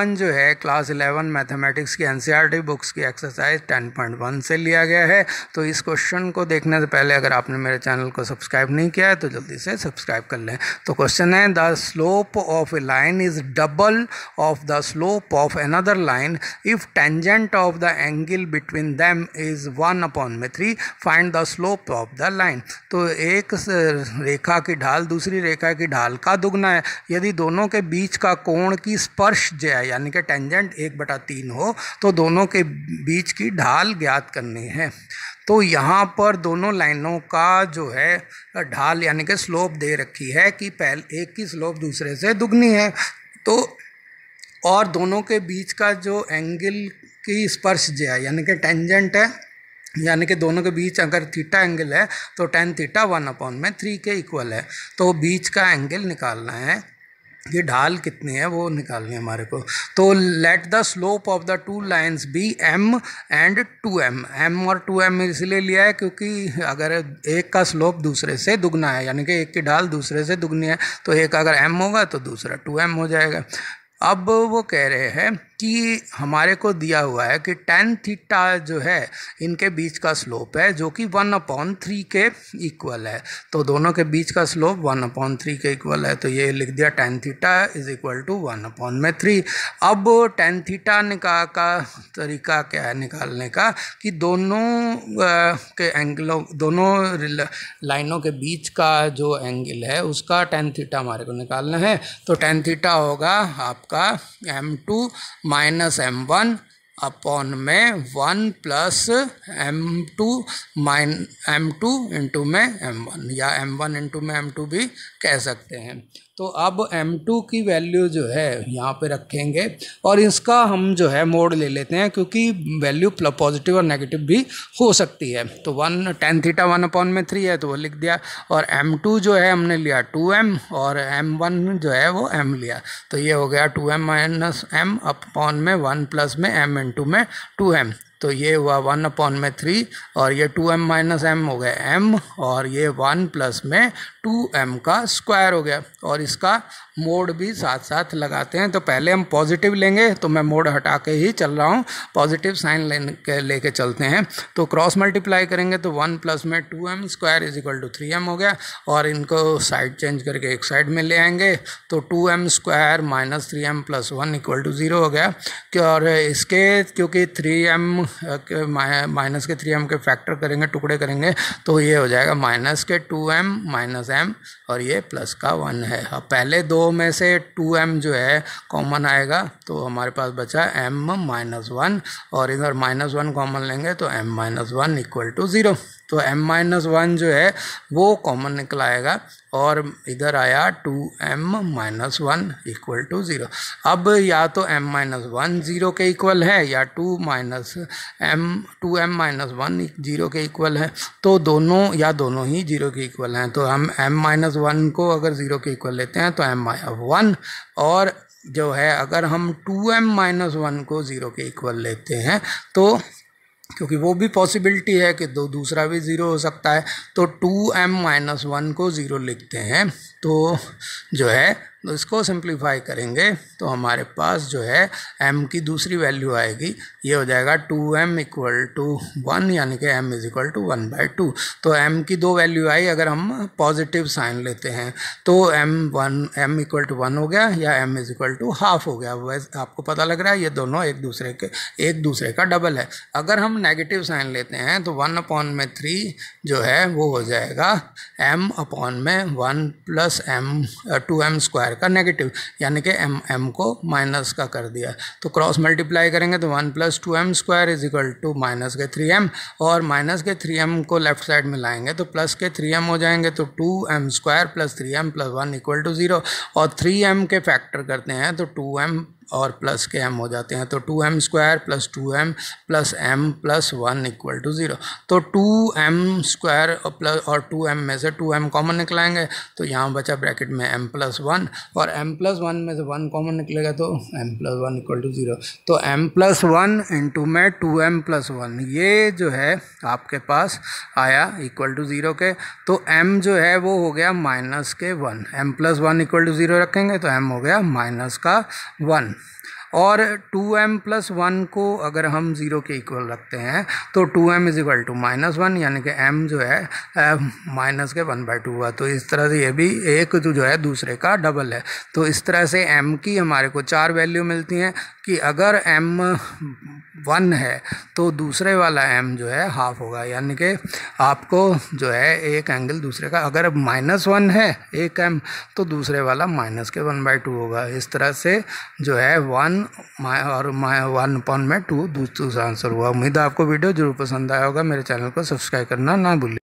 अपन जो है class eleven mathematics की एन बुक्स की एक्सरसाइज टेन पॉइंट वन से लिया गया है तो इस क्वेश्चन को देखने से पहले अगर आपने मेरे चैनल को सब्सक्राइब नहीं किया है तो जल्दी से सब्सक्राइब कर लें तो क्वेश्चन है the slope of a line is double of the slope of another line if tangent of the angle between them is one upon में three find the slope of the line तो एक रेखा की ढाल दूसरी रेखा की ढाल का दुगना है यदि दोनों के बीच का कोण की स्पर्श जो यानी कि टेंजेंट एक बटा तीन हो तो दोनों के बीच की ढाल ज्ञात करनी है तो यहाँ पर दोनों लाइनों का जो है ढाल यानी कि स्लोप दे रखी है कि पहले एक की स्लोप दूसरे से दुगनी है तो और दोनों के बीच का जो एंगल की स्पर्श जो है यानी कि टेंजेंट है यानी कि दोनों के बीच अगर थीटा एंगल है तो टेन थीटा वन अपॉन में थ्री के इक्वल है तो बीच का एंगल निकालना है ये ढाल कितनी है वो निकालनी है हमारे को तो let the slope of the two lines be m and two m m और टू एम इसलिए लिया है क्योंकि अगर एक का स्लोप दूसरे से दुगना है यानी कि एक की ढाल दूसरे से दुगनी है तो एक अगर एम होगा तो दूसरा टू एम हो जाएगा अब वो कह रहे हैं कि हमारे को दिया हुआ है कि टेन थीटा जो है इनके बीच का स्लोप है जो कि वन अपॉन थ्री के इक्वल है तो दोनों के बीच का स्लोप वन अपॉन थ्री के इक्वल है तो ये लिख दिया tan theta is equal to one upon में थ्री अब टेन थीटा निकाल का तरीका क्या है निकालने का कि दोनों के एंगलों दोनों लाइनों के बीच का जो एंगल है उसका टेन थीटा हमारे को निकालना है तो टेन थीटा होगा आपका m two minus m1 upon में one plus m two minus m two into में एम वन या एम वन इंटू में एम टू भी कह सकते हैं तो अब एम टू की वैल्यू जो है यहाँ पे रखेंगे और इसका हम जो है मोड ले लेते हैं क्योंकि वैल्यू पॉजिटिव और नेगेटिव भी हो सकती है तो one tan theta one upon में थ्री है तो वो लिख दिया और एम टू जो है हमने लिया टू एम और एम वन जो है वो एम लिया तो ये हो गया two m minus m upon में वन प्लस में एम टू में टू एम तो ये हुआ वन अपॉन में थ्री और ये टू एम माइनस एम हो गया एम और ये वन प्लस में टू एम का स्क्वायर हो गया और इसका मोड भी साथ साथ लगाते हैं तो पहले हम पॉजिटिव लेंगे तो मैं मोड हटा के ही चल रहा हूँ पॉजिटिव साइन लेने के चलते हैं तो क्रॉस मल्टीप्लाई करेंगे तो वन प्लस में two m square is equal to three m हो गया और इनको साइड चेंज करके एक साइड में ले आएंगे तो two m square minus three m plus one equal to zero हो गया और इसके क्योंकि थ्री एम माइनस के थ्री एम के फैक्टर करेंगे टुकड़े करेंगे तो ये हो जाएगा माइनस के टू एम माइनस एम और ये प्लस का वन है अब पहले दो में से टू एम जो है कॉमन आएगा तो हमारे पास बचा एम माइनस वन और इधर माइनस वन कॉमन लेंगे तो m minus one equal to zero तो m माइनस वन जो है वो कॉमन निकल आएगा और इधर आया two m minus one equal to zero अब या तो m माइनस वन ज़ीरो के इक्वल है या two minus m two m minus one zero के इक्वल है तो दोनों या दोनों ही ज़ीरो के इक्वल हैं तो हम m माइनस वन को अगर ज़ीरो के इक्वल लेते हैं तो m वन और जो है अगर हम टू एम माइनस वन को ज़ीरो के इक्वल लेते हैं तो क्योंकि वो भी पॉसिबिलिटी है कि दो दूसरा भी ज़ीरो हो सकता है तो टू एम माइनस वन को ज़ीरो लिखते हैं तो जो है तो इसको सिंप्लीफाई करेंगे तो हमारे पास जो है m की दूसरी वैल्यू आएगी ये हो जाएगा two m equal to one यानी कि m is equal to one by two तो m की दो वैल्यू आई अगर हम पॉजिटिव साइन लेते हैं तो m one m equal to one हो गया या m is equal to half हो गया वैसे आपको पता लग रहा है ये दोनों एक दूसरे के एक दूसरे का डबल है अगर हम नेगेटिव साइन लेते हैं तो वन अपॉन में थ्री जो है वो हो जाएगा एम अपॉन में one plus m two m square square का नेगेटिव यानी कि एम एम को माइनस का कर दिया तो क्रॉस मल्टीप्लाई करेंगे तो one plus two m square is equal to minus के थ्री एम और माइनस के थ्री एम को लेफ्ट साइड में लाएंगे तो प्लस के थ्री एम हो जाएंगे तो two m square plus three m plus one equal to zero और थ्री एम के फैक्टर करते हैं तो टू एम और प्लस के एम हो जाते हैं तो two m square plus two m plus m plus one equal to zero तो टू एम स्क्वायर प्लस और टू एम में से टू एम कॉमन निकलाएंगे तो यहाँ बचा ब्रैकेट में एम प्लस वन और एम प्लस वन में से वन कॉमन निकलेगा तो m plus one equal to zero तो एम प्लस वन इंटू में टू एम प्लस वन ये जो है आपके पास आया इक्वल टू ज़ीरो के तो एम जो है वो हो गया माइनस के one m plus one equal to zero रखेंगे तो एम हो गया माइनस का वन और 2m एम प्लस वन को अगर हम ज़ीरो के इक्वल रखते हैं तो 2m m is equal to minus one यानी कि m जो है माइनस के वन बाई टू हुआ तो इस तरह से ये भी एक तो जो है दूसरे का डबल है तो इस तरह से m की हमारे को चार वैल्यू मिलती हैं कि अगर m वन है तो दूसरे वाला एम जो है हाफ होगा यानी कि आपको जो है एक एंगल दूसरे का अगर माइनस वन है एक एम तो दूसरे वाला माइनस के वन बाई टू होगा इस तरह से जो है वन और वन पॉइंट में टू दूसरा आंसर हुआ उम्मीद है आपको वीडियो जरूर पसंद आया होगा मेरे चैनल को सब्सक्राइब करना ना भूलिए